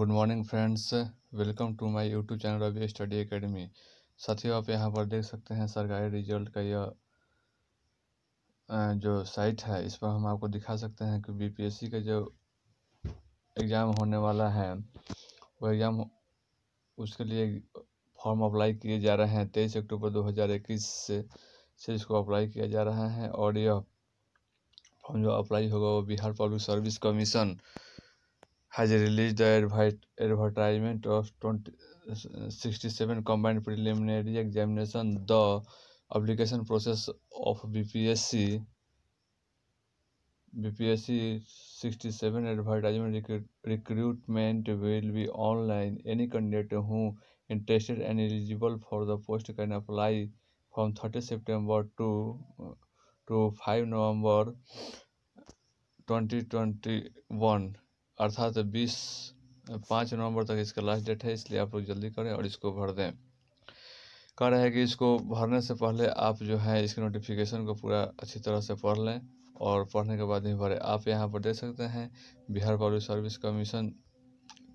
good morning friends welcome to my YouTube channel Ravi study academy साथियों आप यहाँ पर देख सकते हैं सरकारी रिजल्ट का यह जो साइट है इस पर हम आपको दिखा सकते हैं कि बीपीएससी का जो एग्ज़ाम होने वाला है वो एग्ज़ाम उसके लिए फॉर्म अप्लाई किए जा रहे हैं तेईस अक्टूबर दो हज़ार इक्कीस से से इसको अप्लाई किया जा रहा है और यह फॉर्म जो अप्लाई होगा वो Bihar public service commission has release the advertisement of twenty sixty seven combined preliminary examination the application process of B P S C B P S C sixty seven advertisement recruitment will be online any candidate who interested and eligible for the post can apply from thirty September to two five November twenty twenty one अर्थात बीस पाँच नवंबर तक इसका last date है इसलिए आप लोग जल्दी करें और इसको भर दें कह रहे हैं कि इसको भरने से पहले आप जो है इसके नोटिफिकेशन को पूरा अच्छी तरह से पढ़ लें और पढ़ने के बाद ही भरें आप यहाँ पर देख सकते हैं बिहार पब्लिक सर्विस कमीशन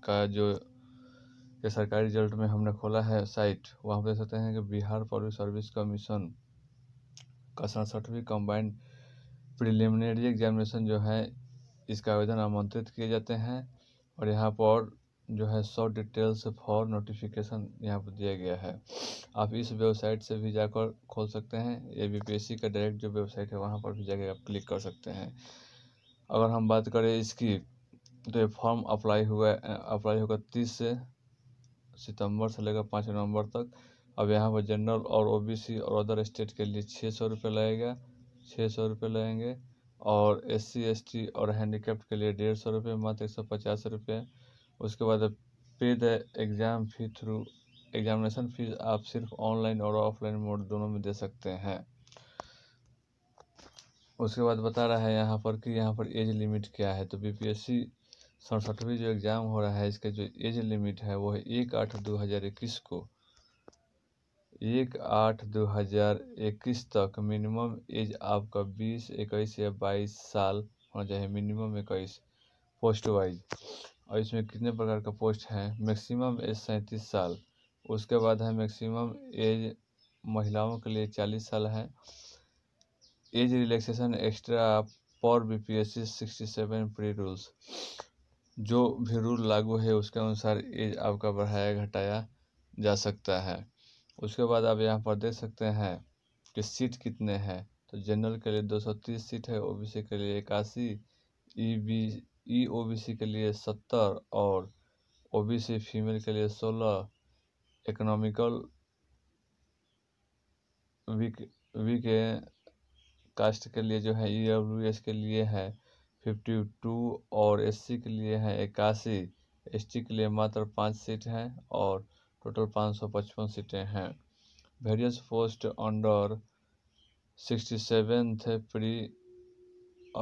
का जो ये सरकारी रिजल्ट में हमने खोला है साइट वहाँ पर देख सकते हैं कि बिहार पब्लिक सर्विस कमीशन का सड़सठवीं कंबाइंड प्रिलिमिनरी एग्जामिनेशन जो है इसका आवेदन आमंत्रित किए जाते हैं और यहाँ पर जो है सौ डिटेल्स फॉर नोटिफिकेशन यहाँ पर दिया गया है आप इस वेबसाइट से भी जाकर खोल सकते हैं ए बी पी एस सी का डायरेक्ट जो वेबसाइट है वहाँ पर भी जाकर आप क्लिक कर सकते हैं अगर हम बात करें इसकी तो ये फॉर्म अप्लाई हुआ अप्लाई होगा तीस से सितंबर से लेकर पाँच नवंबर तक अब यहाँ पर जनरल और ओबीसी और अदर स्टेट के लिए छः सौ रुपये लगेगा छः सौ रुपये लगेंगे और एस सी एस टी और हैंडीकेप्ट के लिए डेढ़ सौ रुपये मात्र एक सौ पचास रुपये उसके बाद pay the exam fee through examination fees आप सिर्फ ऑनलाइन और ऑफलाइन मोड दोनों में दे सकते हैं उसके बाद बता रहा है यहाँ पर कि यहाँ पर एज लिमिट क्या है तो बी पी एस सी सड़सठवीं जो एग्ज़ाम हो रहा है इसका जो एज लिमिट है वो है एक आठ दो हज़ार इक्कीस को एक आठ दो हज़ार इक्कीस तक मिनिमम एज आपका बीस इक्कीस या बाईस साल होना चाहिए मिनिमम इक्कीस पोस्ट वाइज और इसमें कितने प्रकार का पोस्ट है मैक्सिमम एज सैंतीस साल उसके बाद है मैक्सिमम एज महिलाओं के लिए चालीस साल है एज रिलैक्सेशन एक्स्ट्रा पर B P S C sixty seven pre rules जो भी रूल लागू है उसके अनुसार एज आपका बढ़ाया घटाया जा सकता है उसके बाद आप यहाँ पर देख सकते हैं कि सीट कितने हैं तो जनरल के लिए 230 सीट है ओबीसी के लिए इक्यासी ई बी ई के लिए 70 और ओबीसी फीमेल के लिए 16 इकोनॉमिकल वीक वीक कास्ट के लिए जो है ई e डब्ल्यू के लिए है फिफ्टी टू और एस सी के लिए है इक्यासी एस टी के लिए मात्र पाँच सीट हैं और टोटल 555 सीटें हैं various post under sixty seventh pre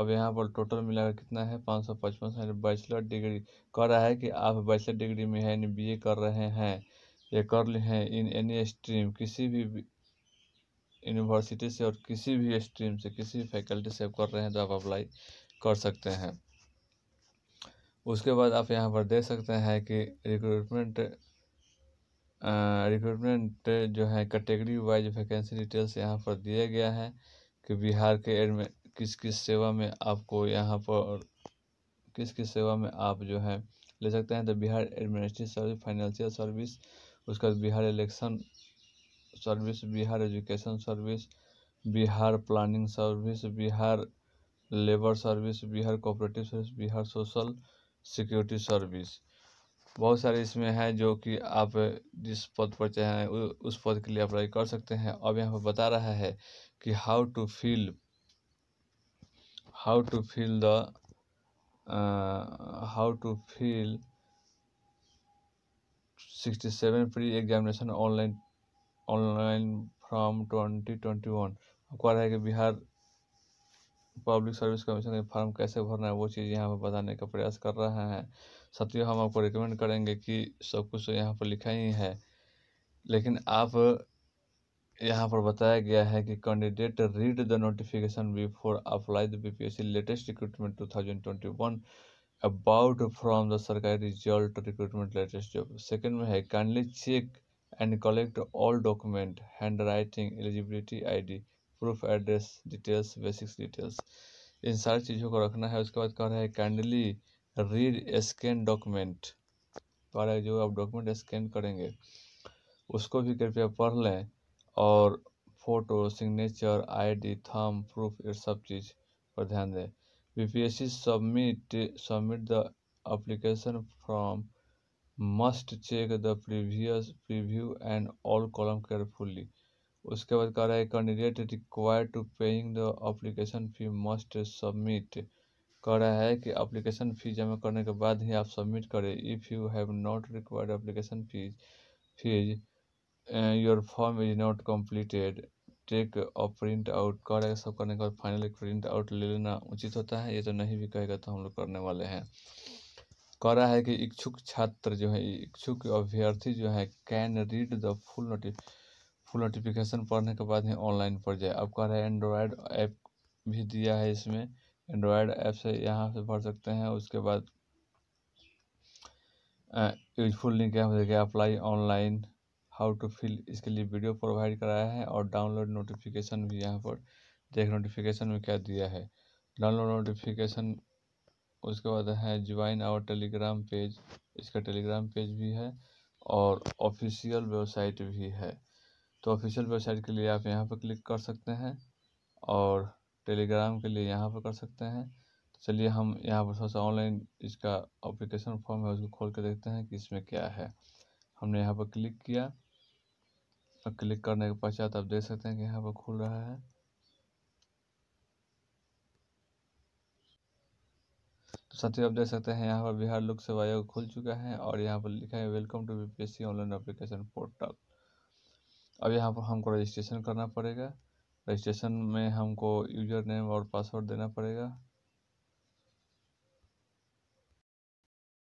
अब यहाँ पर टोटल मिलाकर कितना है पाँच सौ पचपन से बैचलर डिग्री कर रहा है कि आप बैचलर डिग्री में है यानी बी कर रहे हैं या कर ले हैं इन एनी स्ट्रीम किसी भी यूनिवर्सिटी से और किसी भी स्ट्रीम से किसी भी फैकल्टी से कर रहे हैं तो आप अप्लाई कर सकते हैं उसके बाद आप यहाँ पर देख सकते हैं कि रिक्रूटमेंट रिक्रूटमेंट जो है कैटेगरी वाइज वैकेंसी डिटेल्स यहाँ पर दिया गया है कि बिहार के एड में किस किस सेवा में आपको यहाँ पर किस किस सेवा में आप जो है ले सकते हैं तो Bihar administrative service financial service उसके बाद Bihar election service Bihar education service Bihar planning service Bihar labour service Bihar cooperative service Bihar social security service बहुत सारे इसमें हैं जो कि आप जिस पद पर चाहें उस पद के लिए अप्लाई कर सकते हैं अब यहाँ पर बता रहा है कि how to fill how to fill the how to fill sixty seven pre examination online online from twenty twenty one आपको रहा है कि बिहार पब्लिक सर्विस कमीशन के फॉर्म कैसे भरना है वो चीज़ यहाँ पर बताने का प्रयास कर रहा है साथियों हम आपको रिकमेंड करेंगे कि सब कुछ तो यहाँ पर लिखा ही है लेकिन आप यहाँ पर बताया गया है कि candidate read the notification before apply the BPSC latest recruitment 2021 about from the Sarkari result recruitment latest job second में है kindly check and collect all document handwriting eligibility ID proof address details basics details इन सारी चीज़ों को रखना है उसके बाद कह रहे है काइंडली रीड स्कैन डॉक्यूमेंट पर जो आप डॉक्यूमेंट स्कैन करेंगे उसको भी कृपया पढ़ लें और photo signature ID thumb proof ये सब चीज़ पर ध्यान दें BPSC submit submit the application from must check the previous preview and all column carefully उसके बाद कह रहा है candidate required to paying the application fee must submit कह रहा है कि अप्लीकेशन फ़ी जमा करने के बाद ही आप सबमिट करें if you have not required application fees fees your form is not completed take a print out कर रहा है सब करने के बाद फाइनली प्रिंट आउट ले लेना उचित होता है ये तो नहीं भी कहेगा तो हम लोग करने वाले हैं कह रहा है कि इच्छुक छात्र जो है इच्छुक अभ्यर्थी जो है can read the full notif full notification पढ़ने के बाद ही ऑनलाइन पढ़ जाए अब कह रहा है एंड्रॉयड ऐप भी दिया है इसमें एंड्रॉयड ऐप से यहाँ से भर सकते हैं उसके बाद यूजफुल लिंक हम देखें apply online how to fill इसके लिए वीडियो प्रोवाइड कराया है और डाउनलोड नोटिफिकेशन भी यहाँ पर देख नोटिफिकेशन में क्या दिया है डाउनलोड नोटिफिकेशन उसके बाद है ज्वाइन आवर टेलीग्राम पेज इसका टेलीग्राम पेज भी है और ऑफिशियल वेबसाइट भी है तो ऑफिशियल वेबसाइट के लिए आप यहाँ पर क्लिक कर सकते हैं और टेलीग्राम के लिए यहाँ पर कर सकते हैं तो चलिए हम यहाँ पर थोड़ा सा ऑनलाइन इसका अप्लीकेशन फॉर्म है उसको खोल कर देखते हैं कि इसमें क्या है हमने यहाँ पर क्लिक किया और क्लिक करने के पश्चात आप देख सकते हैं कि यहाँ पर खुल रहा है तो साथ आप देख सकते हैं यहाँ पर बिहार लोक सेवा आयोग खुल चुका है और यहाँ पर लिखा है welcome to B online application portal अब यहाँ पर हमको रजिस्ट्रेशन करना पड़ेगा रजिस्ट्रेशन में हमको यूज़र नेम और पासवर्ड देना पड़ेगा